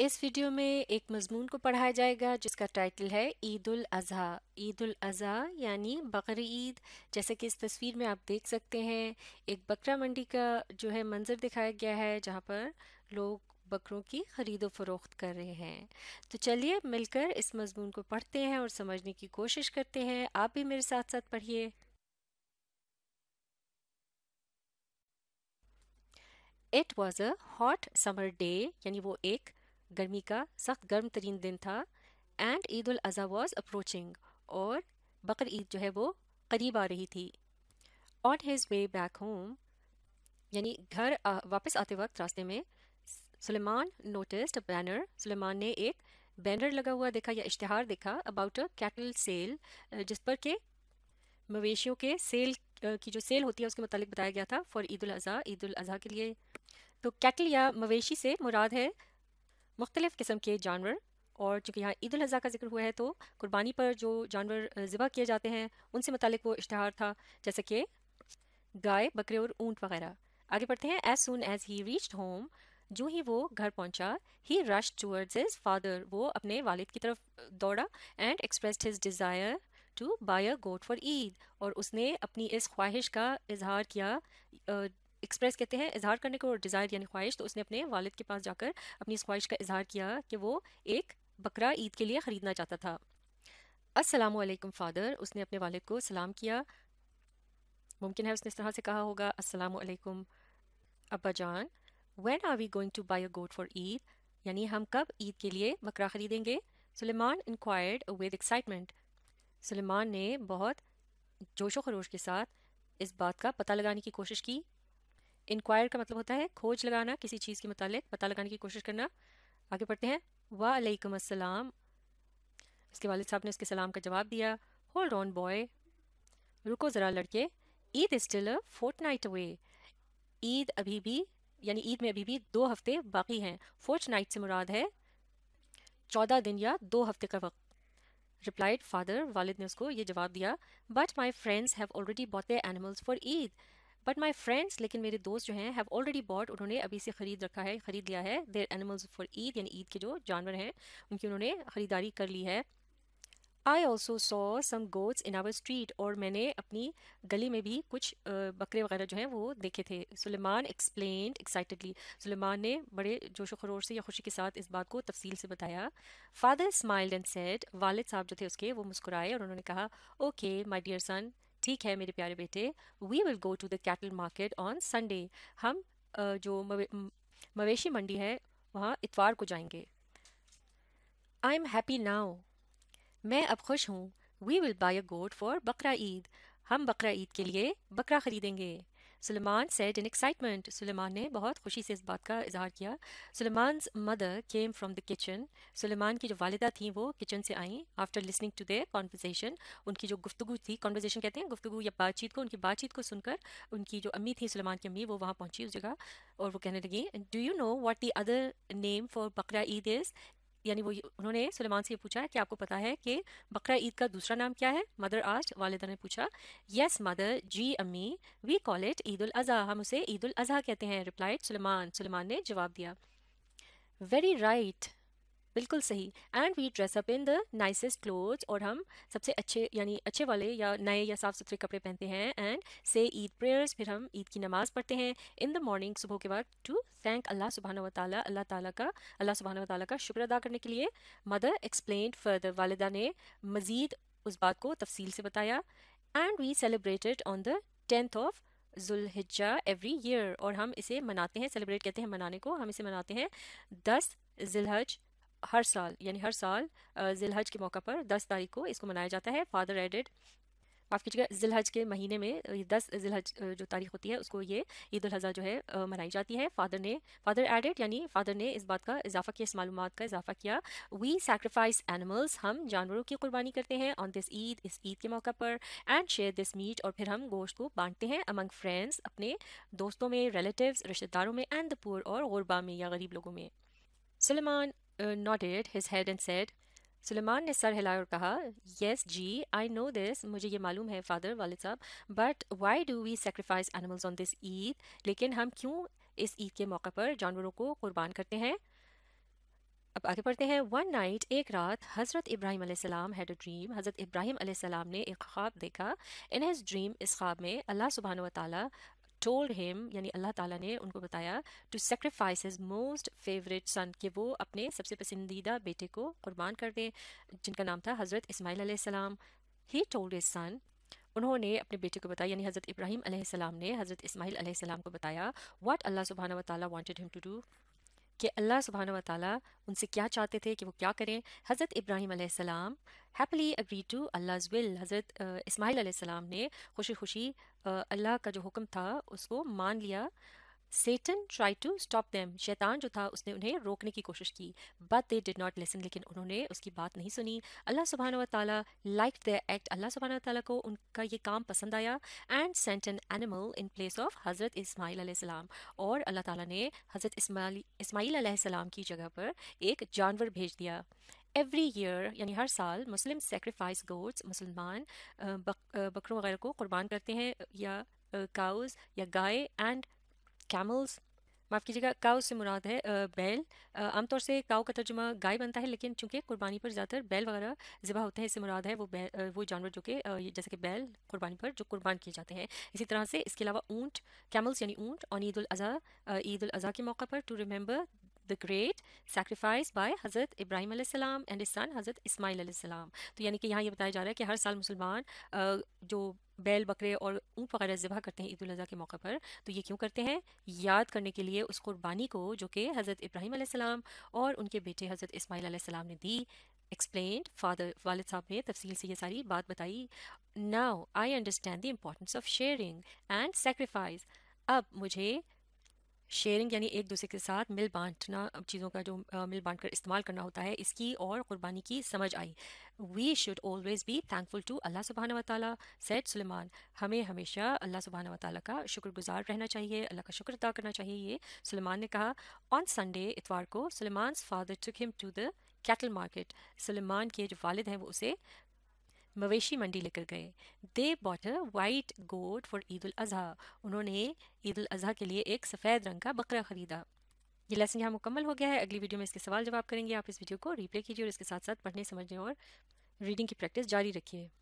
इस वीडियो में एक मजमून को पढ़ाया जाएगा जिसका टाइटल है ईद उल अजहा ईद उल अजहा यानी बकर ईद जैसे कि इस तस्वीर में आप देख सकते हैं एक बकरा मंडी का जो है मंजर दिखाया गया है जहाँ पर लोग बकरों की खरीदो फरोख्त कर रहे हैं तो चलिए मिलकर इस मजमून को पढ़ते हैं और समझने की कोशिश करते हैं आप भी मेरे साथ साथ पढ़िए it was a hot summer day यानी वो एक गर्मी का सख्त गर्म तरीन दिन था and Eid ul Azha was approaching और बकर ईद जो है वो करीब आ रही थी on his way back home यानी घर वापस आते वक्त रास्ते में सुलेमान नोटिस्ड बैनर सुलेमान ने एक बैनर लगा हुआ देखा या इश्तहार देखा अबाउट अ कैटल सेल जिस पर के मवेशियों के सेल की जो सेल होती है उसके मतलब बताया गया था फॉर ईद उल अज़ा ईद उल अज़ा के लिए तो कैटल या मवेशी से मुराद है मुख्तलिफ़ किस्म के जानवर और चूँकि यहाँ ईद अजी का जिक्र हुआ है तो कुर्बानी पर जो जानवर ज़िबा किए जाते हैं उनसे मतलब वो इश्तहार था जैसे कि गाय बकरे और ऊँट वगैरह आगे पढ़ते हैं as soon as he reached home जो ही वो घर पहुंचा ही रश टूवर्ड्स हिज फादर वो अपने वालिद की तरफ दौड़ा and expressed his desire to buy a goat for Eid और उसने अपनी इस ख्वाहिश का इजहार किया एक्सप्रेस कहते हैं इजहार करने को डिज़ायर यानी ख्वाहिश तो उसने अपने वालिद के पास जाकर अपनी इस ख्वाहिश का इजहार किया कि वो एक बकरा ईद के लिए ख़रीदना चाहता था अस्सलाम फ़ादर उसने अपने वालिद को सलाम किया मुमकिन है उसने इस तरह से कहा होगा अस्सलाम वालेकुम अब्बा जान when are we going to buy a goat for Eid यानी हम कब ईद के लिए बकरा ख़रीदेंगे Suleman inquired with excitement Suleman ने बहुत जोशो खरोश के साथ इस बात का पता लगाने की कोशिश की इंक्वायर का मतलब होता है खोज लगाना किसी चीज़ के मुतालिक पता लगाने की कोशिश करना आगे पढ़ते हैं वालेकुम अस्सलाम इसके वालिद साहब ने उसके सलाम का जवाब दिया होल्ड ऑन बॉय रुको ज़रा लड़के Eid still fortnight away Eid अभी भी यानी ईद में अभी भी दो हफ्ते बाकी हैं फोर्थ नाइट से मुराद है चौदह दिन या दो हफ्ते का वक्त रिप्लाइड फादर वालिद ने उसको ये जवाब दिया but my friends have already bought the animals for Eid but my friends लेकिन मेरे दोस्त जो हैं हैव ऑलरेडी बॉट उन्होंने अभी से ख़रीद रखा है ख़रीद लिया है देर एनिमल्स फॉर ईद यानी ईद के जो जानवर हैं उनकी उन्होंने ख़रीदारी कर ली है I also saw some goats in our street और मैंने अपनी गली में भी कुछ बकरे वगैरह जो हैं वो देखे थे सुलेमान एक्सप्लेन एक्साइटेडली सुलेमान ने बड़े जोश खरोश से या खुशी के साथ इस बात को तफसील से बताया फादर स्माइल्ड एंड सेड वालिद साहब जो थे उसके वो मुस्कुराए और उन्होंने कहा ओके माई डियर सन ठीक है मेरे प्यारे बेटे we will go to the cattle market on Sunday हम जो मवेशी मंडी है वहाँ इतवार को जाएंगे आई एम हैप्पी नाउ मैं अब खुश हूँ we will buy a goat for Bakra Eid हम बकरा ईद के लिए बकरा खरीदेंगे Suleiman said in excitement. Suleiman ने बहुत खुशी से इस बात का इजहार किया Suleiman's mother came from the kitchen. Suleiman की जो वालिदा थी वो किचन से आई after listening to their conversation उनकी जो गुफ्तु थी कॉन्वर्जेसन कहते हैं गुफ्तु या बातचीत को उनकी बातचीत को सुनकर उनकी जो अम्मी थी सुलेमान की अम्मी वो वहाँ पहुँची उस जगह और वो कहने लगी do you know what the other name for Bakra Eid is यानी वो उन्होंने सुलेमान से ये पूछा कि आपको पता है कि बकरा ईद का दूसरा नाम क्या है मदर आज वालदा ने पूछा यस मदर जी अम्मी we call it Eid ul Azha हम उसे ईद उल अजहा कहते हैं रिप्लाइड सुलेमान सुलेमान ने जवाब दिया वेरी राइट right. बिल्कुल सही and we dress up in the nicest clothes और हम सबसे अच्छे यानी अच्छे वाले या नए या साफ सुथरे कपड़े पहनते हैं एंड से ईद प्रेयर्स फिर हम ईद की नमाज पढ़ते हैं इन द मॉर्निंग सुबह के बाद टू थैंक अल्लाह सुबहान वाली अल्लाह ताली का अल्लाह सुबहाना वाली का शुक्र अदा करने के लिए मदर एक्सप्लेन फर्दर वालदा ने मजीद उस बात को तफसील से बताया and we celebrated on the tenth of Zulhijja every year और हम इसे मनाते हैं सेलिब्रेट कहते हैं मनाने को हम इसे मनाते हैं दस जिलहज हर साल यानी हर साल जिलहज के मौका पर दस तारीख को इसको मनाया जाता है फादर एडेड माफ़ कीजिएगा जिलहज के महीने में दस जिलहज जो तारीख होती है उसको ये ईद अजी जो है मनाई जाती है फादर ने फादर एडेड यानी फादर ने इस बात का इजाफा किया इस मालूम का इजाफा किया वी सेक्रीफाइस एनिमल्स हम जानवरों की कुर्बानी करते हैं ऑन दिस ईद इस ईद के मौका पर एंड शेयर दिस मीट और फिर हम गोश्त को बांटते हैं अमंग फ्रेंड्स अपने दोस्तों में रिलेटिव रिश्तेदारों में एंड द पुअर और गरबा में या गरीब लोगों में Salman nodded his head and said Suleman ने सर हिलाया और कहा yes ji I know this मुझे ये मालूम है फादर वालिद साहब but why do we sacrifice animals on this Eid लेकिन हम क्यों इस ईद के मौके पर जानवरों को कुर्बान करते हैं अब आगे पढ़ते हैं वन नाइट एक रात हज़रत इब्राहिम सलाम हैड अ ड्रीम हज़रत इब्राहिम सलाम ने एक ख्वाब देखा इन हिज ड्रीम इस ख्वाब में अल्लाह सुबहान व टोल्ड हिम यानी अल्लाह ताला ने उनको बताया to sacrifice his most favourite son कि वो अपने सबसे पसंदीदा बेटे को कुर्बान कर दें जिनका नाम था हज़रत इसमाईल सलाम ही टोल्ड हिज सन उन्होंने अपने बेटे को बताया यानी हज़रत इब्राहिम सलाम ने हज़रत इसमाईल सलाम को बताया वाट अल्लाह सुबहाना वाली वांटेड हिम टू डू कि अल्लाह सुबहान वाली ताली उनसे क्या चाहते थे कि वो क्या करें हज़रत इब्राहिम सलाम happily agree to Allah will Hazrat Ismail सलाम ने खुशी खुशी अल्लाह का जो हुक्म था उसको मान लिया Satan try to stop them शैतान जो था उसने उन्हें रोकने की कोशिश की but they did not listen लेकिन उन्होंने उसकी बात नहीं सुनी अल्लाह सुबहान व लाइक द एक्ट अल्लाह सुबहान तला को उनका ये काम पसंद आया and sent an animal in place of Hazrat Ismail सलाम और अल्लाह ताली ने हज़रत इसमाईल सलाम की जगह पर एक जानवर भेज दिया एवरी ईयर यानी हर साल मुस्लिम सेक्रीफाइस गोड्स मुसलमान बकरों वगैरह को कुर्बान करते हैं या काउज़ या गाय एंड कैमल्स माफ़ कीजिएगा काउ से मुराद है बैल आमतौर से काउ का तर्जुमा गाय बनता है लेकिन चूंकि कुर्बानी पर ज़्यादातर बैल वगैरह ज़िबा होते हैं इससे मुराद है वो बैल वो जानवर जो कि जैसे कि बैल कुर्बानी पर जो कुर्बान किए जाते हैं इसी तरह से इसके अलावा ऊँट कैमल्स यानी ऊंट और ईद अज़ा ईद अज़ा के मौके पर to remember the great sacrifice by Hazrat Ibrahim and सन हज़रत इसमाइल तो यानी कि यहाँ ये बताया जा रहा है कि हर साल मुसलमान जो बैल बकरे और ऊँट वगैरह ज़बह करते हैं ईद के मौके पर तो ये क्यों करते हैं याद करने के लिए उस कुर्बानी को जो कि हज़रत इब्राहिम आसमाम और उनके बेटे हज़रत इसमाईल आसमाम ने दी एक्सप्लेन फादर वालद साहब ने तफसील से ये सारी बात बताई now I understand the importance of sharing and sacrifice अब मुझे शेयरिंग यानी एक दूसरे के साथ मिल बांटना चीज़ों का जो आ, मिल बांट कर इस्तेमाल करना होता है इसकी और कुर्बानी की समझ आई we should always be thankful to Allah सुबहाना वाली सैद सुलेमान हमें हमेशा अल्लाह सुबहाना वाली का शुक्रगुजार रहना चाहिए अल्लाह का शुक्र अदा करना चाहिए ये सलेमान ने कहा ऑन संडे इतवार को Suleman's father took him to the cattle market Suleman के जो वालिद हैं वो उसे मवेशी मंडी लेकर गए they bought a white goat for Eid ul Azha उन्होंने ईद उल अजहा के लिए एक सफ़ेद रंग का बकरा ख़रीदा ये लेसन यहाँ मुकम्मल हो गया है अगली वीडियो में इसके सवाल जवाब करेंगे आप इस वीडियो को रिप्ले कीजिए और इसके साथ साथ पढ़ने समझने और रीडिंग की प्रैक्टिस जारी रखिए